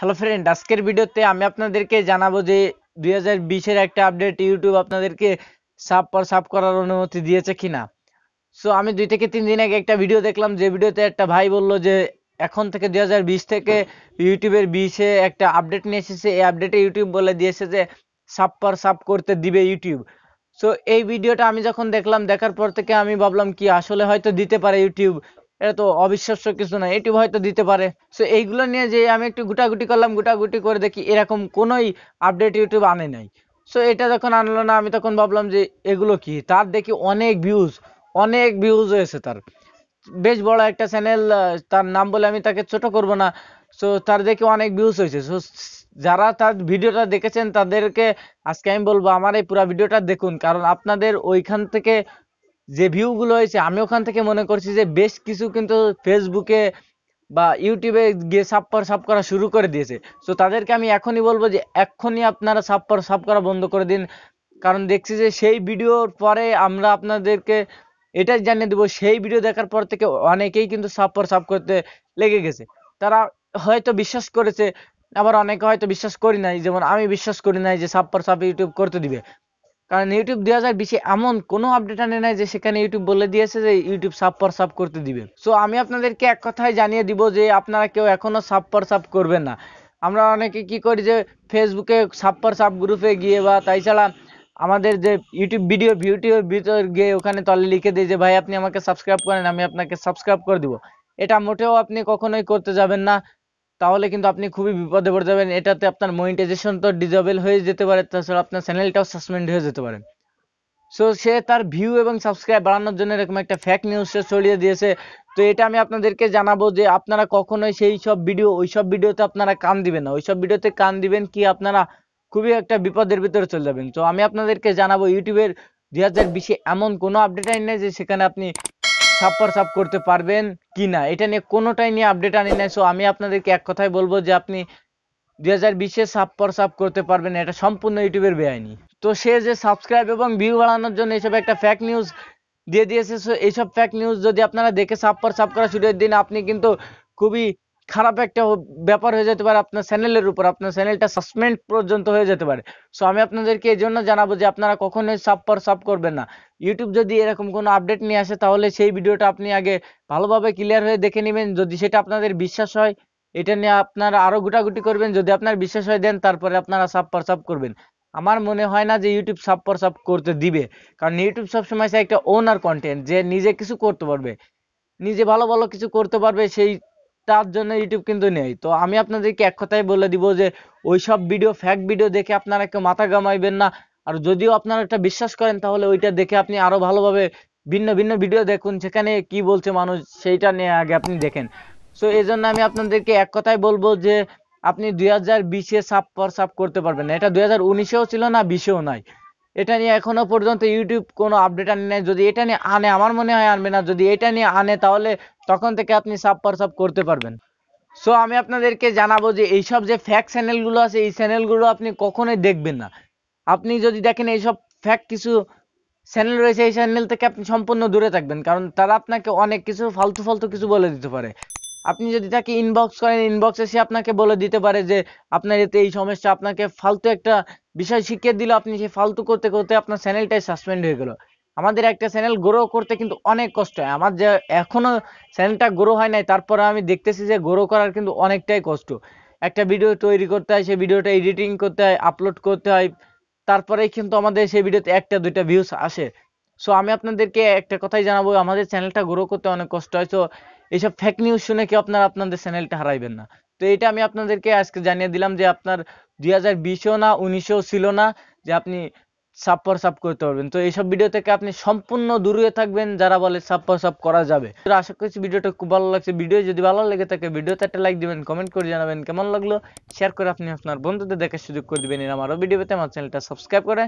hello friend আজকের ভিডিওতে আমি আপনাদেরকে জানাবো যে দুই এর একটা আপডেট ইউটিউব আপনাদেরকে সাব পর সাব করার অনুমতি দিয়েছে কিনা সো আমি দুই থেকে তিন দিন আগে একটা ভিডিও দেখলাম যে ভিডিওতে একটা ভাই বলল যে এখন থেকে দুই থেকে ইউটিউবের বিশে একটা আপডেট নিয়ে এসেছে এই আপডেটে ইউটিউব বলে দিয়েছে যে সাব পর সাব করতে দিবে ইউটিউব সো এই ভিডিওটা আমি যখন দেখলাম দেখার পর থেকে আমি ভাবলাম কি আসলে হয়তো দিতে পারে ইউটিউব এটা তো অবিশ্বাস্য কিছু না এটি হয়তো দিতে পারে সো এইগুলো নিয়ে যে আমি একটু গুটাগুটি করলাম গুটাগুটি করে দেখি এরকম কোনোই আপডেট ইউটিউব আনে নাই সো এটা যখন আনলো না আমি তখন ভাবলাম যে এগুলো কি তার দেখি অনেক ভিউজ অনেক ভিউজ হয়েছে তার বেশ বড় একটা চ্যানেল তার নাম বলে আমি তাকে ছোট করব না সো তার দেখে অনেক ভিউজ হয়েছে সো যারা তার ভিডিওটা দেখেছেন তাদেরকে আজকে আমি বলবো আমার এই পুরো ভিডিওটা দেখুন কারণ আপনাদের ওইখান থেকে যে ভিউগুলো হয়েছে আমি ওখান থেকে মনে করছি যে বেশ কিছু কিন্তু ফেসবুকে বা ইউটিউবে গিয়ে সাপ্পার সাপ করা শুরু করে দিয়েছে সো তাদেরকে আমি এখনই বলবো যে এখনই আপনারা সাপ্পার সাপ করা বন্ধ করে দিন কারণ দেখছি যে সেই ভিডিওর পরে আমরা আপনাদেরকে এটাই জানিয়ে দেবো সেই ভিডিও দেখার পর থেকে অনেকেই কিন্তু সাপ্পার সাপ করতে লেগে গেছে তারা হয়তো বিশ্বাস করেছে আবার অনেকে হয়তো বিশ্বাস করি নাই যেমন আমি বিশ্বাস করি নাই যে সাপ্পার সাপ ইউটিউব করতে দিবে কারণ ইউটিউব দুই হাজার বিশে এমন কোনো আপডেট আনে নাই যে সেখানে ইউটিউব বলে দিয়েছে যে ইউটিউব সাব পর সাব করতে দিবে সো আমি আপনাদেরকে এক কথায় জানিয়ে দিব যে আপনারা কেউ এখনও সাব পর সাব করবেন না আমরা অনেকে কি করি যে ফেসবুকে সাব পর সাব গ্রুপে গিয়ে বা তাই ছাড়া আমাদের যে ইউটিউব ভিডিও ইউটিউবের ভিতর গিয়ে ওখানে তলে লিখে দিই যে ভাই আপনি আমাকে সাবস্ক্রাইব করেন আমি আপনাকে সাবস্ক্রাইব করে দিব এটা মোটেও আপনি কখনোই করতে যাবেন না তাহলে কিন্তু আপনি খুবই বিপদে পড়ে যাবেন এটাতে আপনার মনিটাইজেশন তো ডিজেবল হয়ে যেতে পারে তাছাড়া আপনার চ্যানেলটাও সাসপেন্ড হয়ে যেতে পারে সো সে তার ভিউ এবং সাবস্ক্রাইব বাড়ানোর জন্য এরকম একটা ফ্যাক নিউজটা ছড়িয়ে দিয়েছে তো এটা আমি আপনাদেরকে জানাবো যে আপনারা কখনোই সেই সব ভিডিও ওই সব ভিডিওতে আপনারা কান দিবেন না ওই সব ভিডিওতে কান দিবেন কি আপনারা খুবই একটা বিপদের ভিতরে চলে যাবেন তো আমি আপনাদেরকে জানাবো ইউটিউবের দুই হাজার বিশে এমন কোনো আপডেট আইন নেই যে সেখানে আপনি সাপ পর সাপ করতে পারবেন কি না এটা নিয়ে কোনোটাই নিয়ে আপডেট আনি নাই সো আমি আপনাদেরকে এক কথাই বলবো যে আপনি দুই হাজার বিশে সাপ পর সাপ করতে পারবেন এটা সম্পূর্ণ ইউটিউবের বেআইনি তো সে যে সাবস্ক্রাইব এবং ভিউ বাড়ানোর জন্য এসব একটা ফ্যাক নিউজ দিয়ে দিয়েছে সো এইসব ফ্যাক নিউজ যদি আপনারা দেখে সাপ পর সাপ করা শুরু দিন আপনি কিন্তু খুবই খারাপ একটা ব্যাপার হয়ে যেতে পারে আপনার চ্যানেলের উপর আপনার চ্যানেলটা সাসপেন্ড পর্যন্ত হয়ে যেতে পারে সো আমি আপনাদেরকে এই জন্য জানাবো যে আপনারা কখনোই সাব পর সাব করবেন না ইউটিউব যদি এরকম কোনো আপডেট নিয়ে আসে তাহলে সেই ভিডিওটা আপনি আগে ভালোভাবে ক্লিয়ার হয়ে দেখে নেবেন যদি সেটা আপনাদের বিশ্বাস হয় এটা নিয়ে আপনারা আরও গুটাগুটি করবেন যদি আপনার বিশ্বাস হয় দেন তারপরে আপনারা সাব পর সাব করবেন আমার মনে হয় না যে ইউটিউব সাব পর সাব করতে দিবে কারণ ইউটিউব সবসময় সে একটা ওনার কন্টেন্ট যে নিজে কিছু করতে পারবে নিজে ভালো ভালো কিছু করতে পারবে সেই তার জন্য ইউটিউব কিন্তু নেই তো আমি আপনাদেরকে এক কথাই বলে দিব যে ওই সব ভিডিও ফ্যাক ভিডিও দেখে আপনারা কেউ মাথা গামাইবেন না আর যদিও আপনারা এটা বিশ্বাস করেন তাহলে ওইটা দেখে আপনি আরো ভালোভাবে ভিন্ন ভিন্ন ভিডিও দেখুন সেখানে কি বলছে মানুষ সেইটা নিয়ে আগে আপনি দেখেন সো এই জন্য আমি আপনাদেরকে এক কথাই বলবো যে আপনি দুই হাজার বিশে সাপ পর সাপ করতে পারবেন না এটা দুই হাজার উনিশেও ছিল না বিশেও নাই এটা নিয়ে এখনো পর্যন্ত ইউটিউব কোনো আপডেট আনে নাই যদি এটা নিয়ে আনে আমার মনে হয় আনবে না যদি এটা নিয়ে আনে তাহলে তখন থেকে আপনি সাব পার সাব করতে পারবেন সো আমি আপনাদেরকে জানাবো যে এইসব যে ফ্যাক চ্যানেলগুলো আছে এই চ্যানেলগুলো আপনি কখনোই দেখবেন না আপনি যদি দেখেন এইসব ফ্যাক কিছু চ্যানেল রয়েছে এই চ্যানেল থেকে আপনি সম্পূর্ণ দূরে থাকবেন কারণ তারা আপনাকে অনেক কিছু ফালতু ফালতু কিছু বলে দিতে পারে আপনি যদি তাকে ইনবক্স করেন ইনবক্সে সে আপনাকে বলে দিতে পারে যে আপনার এতে এই সমস্যা আপনাকে ফালতু একটা বিষয় শিখিয়ে দিল আপনি সে ফালতু করতে করতে আপনার চ্যানেলটাই সাসপেন্ড হয়ে গেল আমাদের একটা চ্যানেল গ্রো করতে কিন্তু অনেক কষ্ট হয় আমার যে এখনও চ্যানেলটা গ্রো হয় নাই তারপরে আমি দেখতেছি যে গ্রো করার কিন্তু অনেকটাই কষ্ট একটা ভিডিও তৈরি করতে হয় সেই ভিডিওটা এডিটিং করতে হয় আপলোড করতে হয় তারপরেই কিন্তু আমাদের সেই ভিডিওতে একটা দুইটা ভিউস আসে সো আমি আপনাদেরকে একটা কথাই জানাবো আমাদের চ্যানেলটা গ্রো করতে অনেক কষ্ট হয় সো এইসব ফেক নিউজ শুনে কি আপনারা আপনাদের চ্যানেলটা হারাইবেন না তো এটা আমি আপনাদেরকে আজকে জানিয়ে দিলাম যে আপনার দুই হাজার না উনিশেও ছিল না যে আপনি সাপ পর সাপ করতে পারবেন তো এইসব ভিডিও থেকে আপনি সম্পূর্ণ দূরে থাকবেন যারা বলে সাপ পর সাপ করা যাবে তো আশা করছি ভিডিওটা খুব ভালো লাগছে ভিডিও যদি ভালো লেগে থাকে ভিডিওতে একটা লাইক দিবেন কমেন্ট করে জানাবেন কেমন লাগলো শেয়ার করে আপনি আপনার বন্ধুদের দেখার সুযোগ করে দেবেন এরম ভিডিও পেতে আমার চ্যানেলটা সাবস্ক্রাইব করে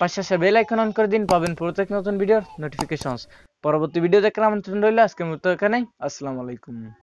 পাশাপাশি বেল আইকন অন করে দিন পাবেন প্রত্যেক নতুন ভিডিওর নোটিফিকেশনস পরবর্তী ভিডিও দেখার আমন্ত্রণ রইল আজকের মতো এখানেই আসসালামু আলাইকুম